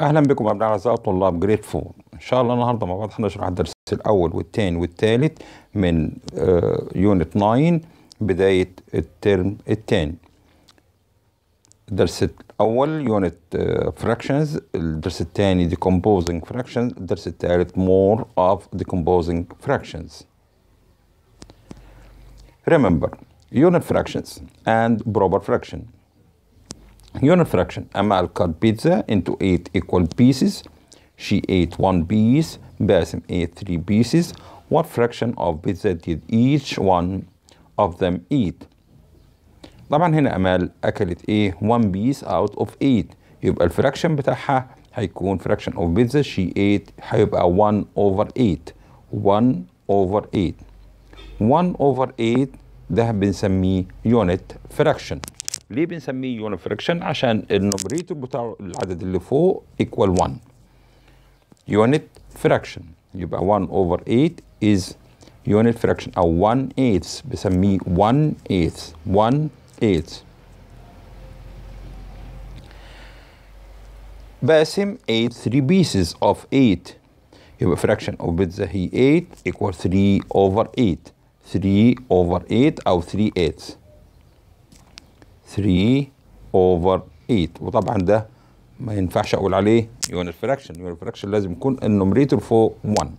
اهلا بكم ابناء اعزائي طلاب جريد 4 ان شاء الله النهارده مع بعض هنشرح الدرس الاول والثاني والثالث من يونت آه، 9 بدايه الترم الثاني الدرس الاول يونت فراكشنز آه، الدرس الثاني ديكومبوزنج فراكشنز الدرس الثالث مور اوف ديكومبوزنج فراكشنز ريمبر يونت فراكشنز اند بروبر فراكشن Unit fraction, Amal cut pizza into 8 equal pieces. She ate 1 piece, Basim ate 3 pieces. What fraction of pizza did each one of them eat? طبعا هنا أمال أكلت إيه 1 piece out of 8 يبقى الفراكشن بتاعها هيكون fraction of pizza she ate هيبقى 1 over 8 1 over 8 1 over 8 ده بنسميه unit fraction ليه بنسميه يونت فريكشن عشان النمريتور بتاع العدد اللي فوق ايكوال 1 يونت فريكشن يبقى 1 اوفر 8 از يونت فريكشن او 1 8 بسميه 1 8 1 8 بقسم 8 3 pieces of 8 يبقى fraction of بيتزا هي 8 equal 3 over 8 3 over 8 او 3 8 3 اوفر 8 وطبعا ده ما ينفعش اقول عليه يونت فراكشن يونت فراكشن لازم يكون النومريتور فوق 1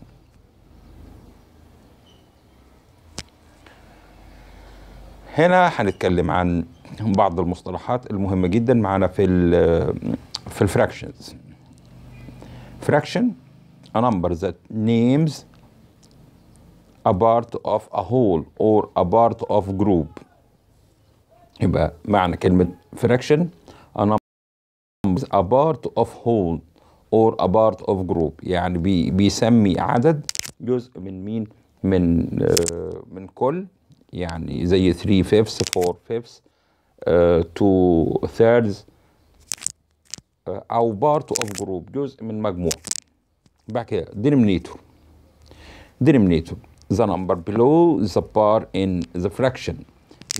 هنا هنتكلم عن بعض المصطلحات المهمة جدا معانا في الـ في الفراكشنز fraction a number that names a part of a whole or a part of group يبقى معنى كلمة fraction a number a part of whole or a part of group يعني بي بيسمي عدد جزء من مين من آه من كل يعني زي 3 fifths 4 fifths 2 uh, thirds uh, او part of group جزء من مجموع بعد كده denominator denominator the number below the part in the fraction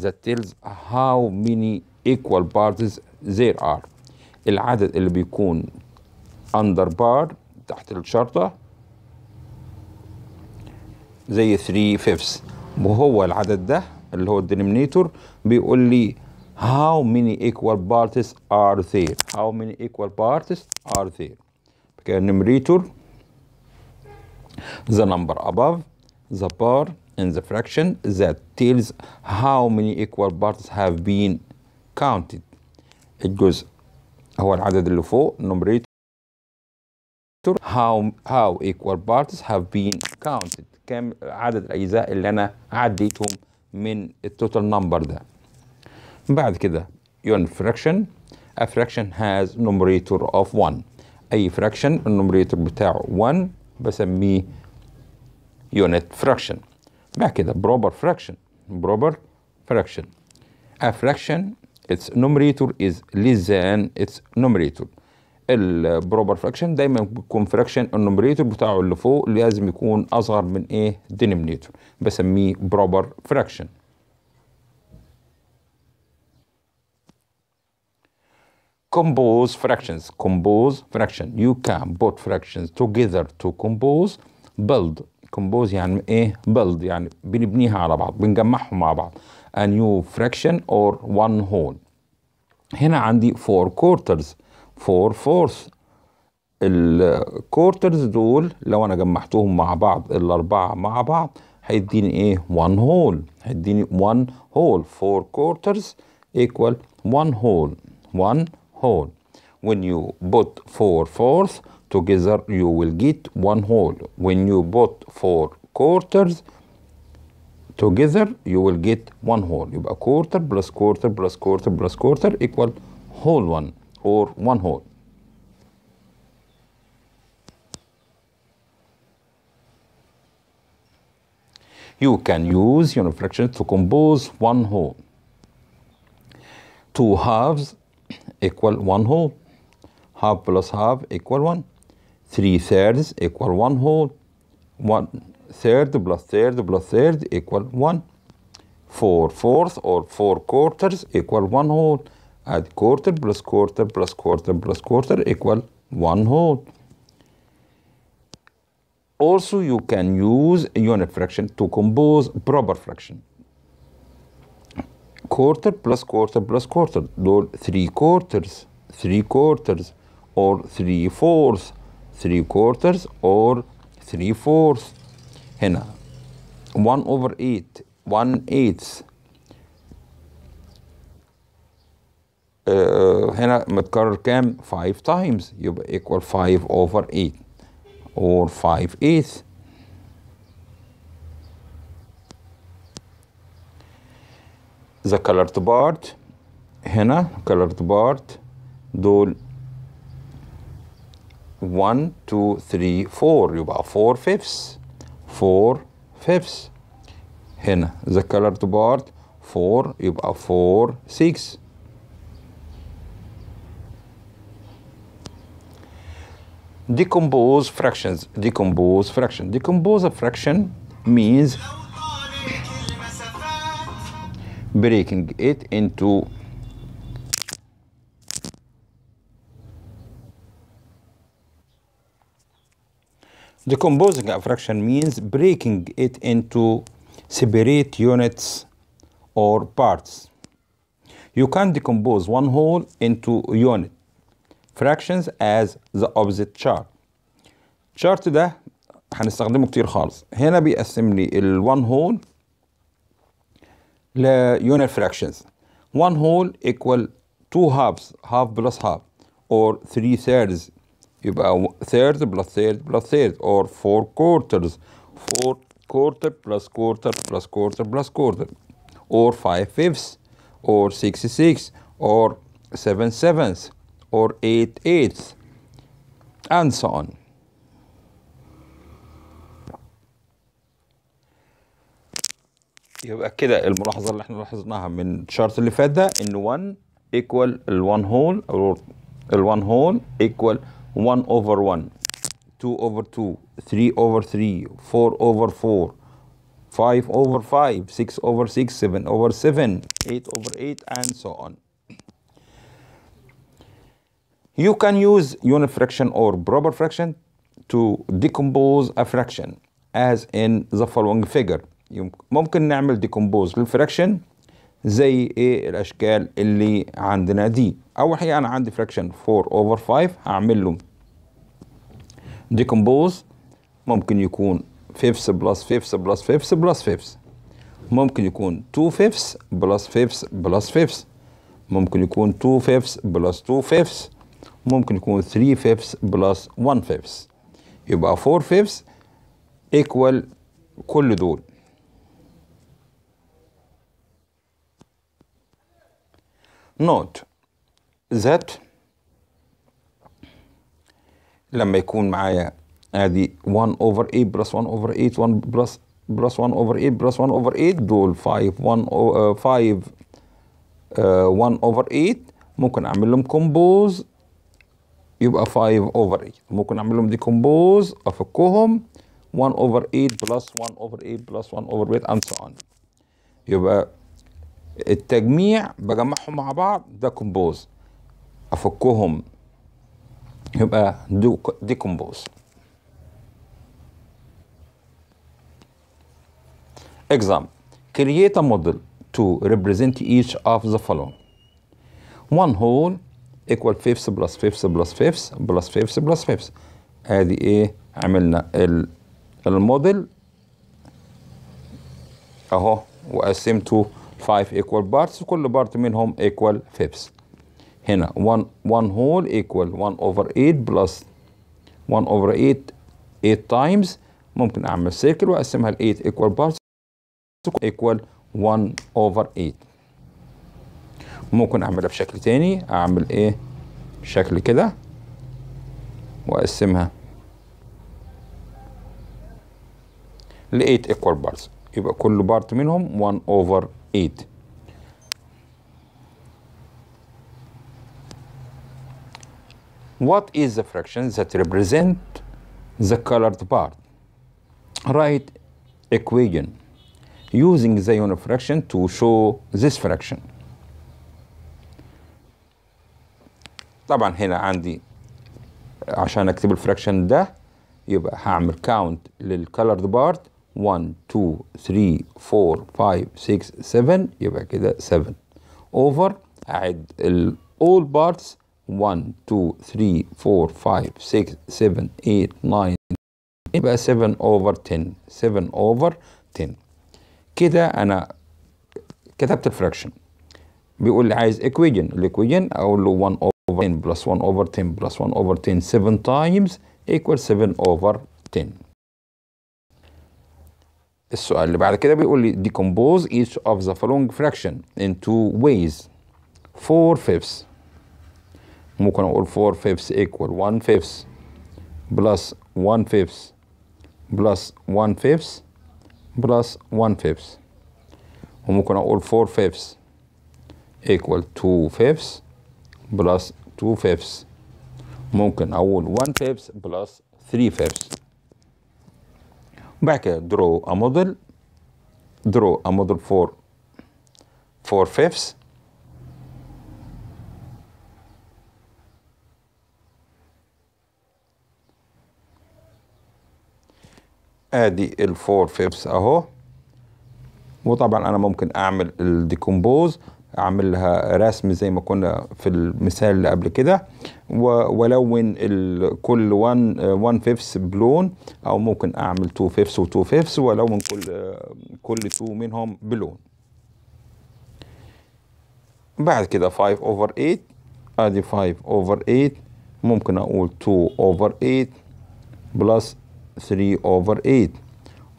that tells how many equal bars there are العدد اللي بيكون under bar تحت الشرطة زي 3 fifths وهو العدد ده اللي هو الدينومينيتور بيقول لي how many equal parts are there how many equal parts are there because numerator the number above the bar in the fraction that tells how many equal parts have been counted It هو العدد اللي فوق numerator how how equal parts have been counted كم عدد الاجزاء اللي انا عديتهم من التوتال نمبر ده بعد كده يون fraction a fraction has numerator of 1 اي fraction numerator بتاعه 1 بسميه unit fraction بقى كده proper fraction proper fraction a fraction its numerator is less than its numerator proper fraction دايما بيكون فراكشن النومريتور بتاعه اللي فوق لازم يكون اصغر من ايه denominator بسميه proper fraction compose fractions compose fraction you can put fractions together to compose build كومبوز يعني ايه بيلد يعني بنبنيها على بعض بنجمعهم مع بعض a new fraction or one whole هنا عندي four quarters four fourths الكورترز دول لو انا جمعتهم مع بعض الاربعه مع بعض هيديني ايه one whole هيديني one whole four quarters equal one whole one whole when you put four fourths together you will get one whole when you bought four quarters together you will get one whole A quarter plus quarter plus quarter plus quarter equal whole one or one whole you can use unit fractions to compose one whole two halves equal one whole half plus half equal one 3 thirds equal 1 whole, 1 third plus third plus third equal 1, 4 fourths or 4 quarters equal 1 whole, add quarter plus quarter plus quarter plus quarter equal 1 whole. Also you can use unit fraction to compose proper fraction. Quarter plus quarter plus quarter, or 3 quarters, 3 quarters or 3 fourths 3 quarters or 3 fourths هنا 1 over 8 1 eighth uh, هنا متكرر كام 5 times يبقى equal 5 over 8 or 5 eighths the colored part هنا colored part دول one, two, three, four. You've 4 4 fifths 4 fifths In the colored part 4 يبقى 4 6 decompose fractions decompose fraction decompose a fraction means breaking it into Decomposing a fraction means breaking it into separate units or parts. You can decompose one whole into unit fractions as the opposite chart. chart ده هنستخدمه كتير خالص هنا بيقسم لي ال one whole ل unit fractions one whole equal two halves half plus half or three thirds يبقى third plus third plus third or four quarters four quarter plus quarter plus quarter plus quarter or five fifths or six six or seven sevenths or eight eighths and so on يبقى كده الملاحظه اللي احنا لاحظناها من الشارت اللي فات ده ان 1 ايكوال ال 1 هول او ال 1 هول ايكوال 1 over 1, 2 over 2, 3 over 3, 4 over 4, 5 over 5, 6 over 6, 7 over 7, 8 over 8, and so on. You can use unit fraction or proper fraction to decompose a fraction as in the following figure. can نعمل decompose للفراكشن fraction زي ايه الاشكال اللي عندنا دي اول حاجه انا عندي فراكشن 4 اوفر 5 هعمل له ديكومبوز ممكن يكون 5 بلس 5 بلس 5 بلس 5 ممكن يكون 2 5 بلس 5 بلس 5 ممكن يكون 2 5 بلس 2 5 ممكن يكون 3 5 بلس 1 5 يبقى 4 5 ايكوال كل دول note that لما يكون معايا ادي 1 over 8 plus 1 over 8 1 plus plus 1 over 8 plus 1 over 8 دول 5 1 uh, 5 uh, 1 over 8 ممكن اعمل لهم كومبوز يبقى 5 over 8 ممكن اعمل لهم ديكومبوز افكهم 1 over 8 plus 1 over 8 plus 1 over 8 and so on يبقى التجميع بجمعهم مع بعض ده كومبوز افكهم يبقى دي كومبوز example create a model to represent each of the following one whole equal fifths plus fifths plus fifths plus fifths plus fifths ادي ايه عملنا الموديل اهو وقسمته 5 equal parts كل بارت منهم equal fifths هنا 1 1 whole equal 1 over 8 plus 1 over 8 8 times ممكن اعمل سيركل واقسمها ل 8 equal parts equal 1 over 8 ممكن اعملها بشكل تاني اعمل ايه شكل كده واقسمها ل 8 equal parts يبقى كل بارت منهم 1 over 8 What is the fraction that represent the colored part? Write equation using the unit fraction to show this fraction. طبعا هنا عندي عشان اكتب الفراكشن ده يبقى هعمل count للكالرد part 1 2 3 4 5 6 7 يبقى كده 7 over اعد all parts 1 2 3 4 5 6 7 8 9 يبقى 7 over 10 7 over 10 كده انا كتبت الفراكشن بيقول لي عايز equation equation اقول له 1 over 10 plus 1 over 10 plus 1 over 10 7 times equals 7 over 10 السؤال اللي بعد كده بيقول لي decompose each of the following fraction in two ways 4 fifths ممكن اقول 4 fifths equal 1 plus one fifth plus 1 plus one fifth. plus 1 fifths plus 1 وممكن اقول 4 fifths equal 2 fifths plus 2 fifths ممكن اقول 1 fifths plus 3 fifths وبعد كده درو ا موديل درو ا موديل فور 4 fifths ادي ال 4 اهو وطبعا انا ممكن اعمل الديكومبوز اعمل لها رسم زي ما كنا في المثال اللي قبل كده والون كل 1 1 فيفث بلون او ممكن اعمل 2 فيفث و2 فيفث والون كل كل 2 منهم بلون بعد كده 5 اوفر 8 ادي 5 اوفر 8 ممكن اقول 2 اوفر 8 بلس 3 اوفر 8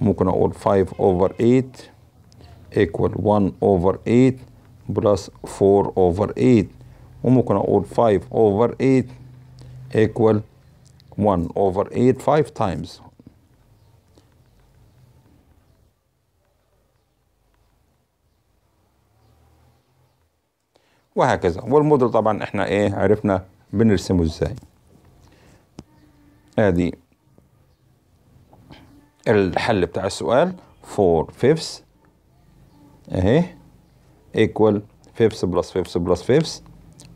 ممكن اقول 5 اوفر 8 ايكوال 1 اوفر 8 بلس 4 اوفر 8 وممكن اقول 5 اوفر 8 equal 1 over 8 5 times وهكذا والموديل طبعا احنا ايه عرفنا بنرسمه ازاي ادي الحل بتاع السؤال 4 fifths اهي ايكوال فيبس بلس فيبس بلس فيبس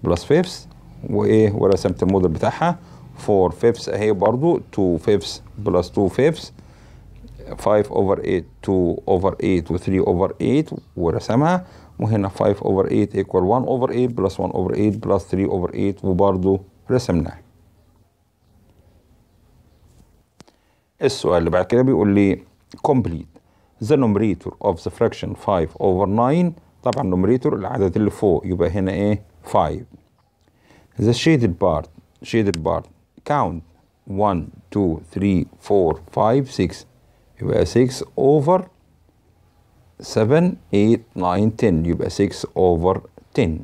بلس فيبس وايه ورسمت الموديل بتاعها 4 فيبس اهي برضو 2 فيبس بلس 2 فيبس 5 اوفر 8 2 اوفر 8 و 3 اوفر 8 ورسمها وهنا 5 اوفر 8 ايكوال 1 اوفر 8 بلس 1 اوفر 8 بلس 3 اوفر 8 وبرضو رسمناها السؤال اللي بعد كده بيقول لي complete the numerator of the fraction 5 over 9 طبعا نومريتور العدد اللي فوق يبقى هنا ايه 5 the shaded part shaded part count 1 2 3 4 5 6 يبقى 6 over 7 8 9 10 يبقى 6 over 10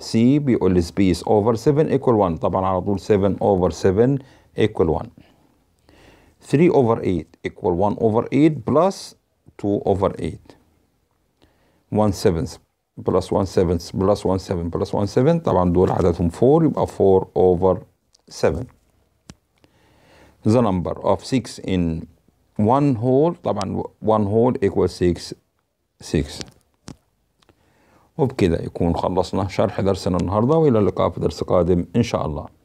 C بيقول space over 7 equal 1 طبعا على طول 7 over 7 equal 1 3 over 8 equal 1 over 8 plus 2 over 8 1 7 plus 1 7 plus 1 7 plus 1 7 طبعا دول عددهم 4 يبقى 4 over 7 the number of 6 in 1 whole طبعا 1 whole equals 6 6 وبكده يكون خلصنا شرح درسنا النهارده والى اللقاء في درس قادم ان شاء الله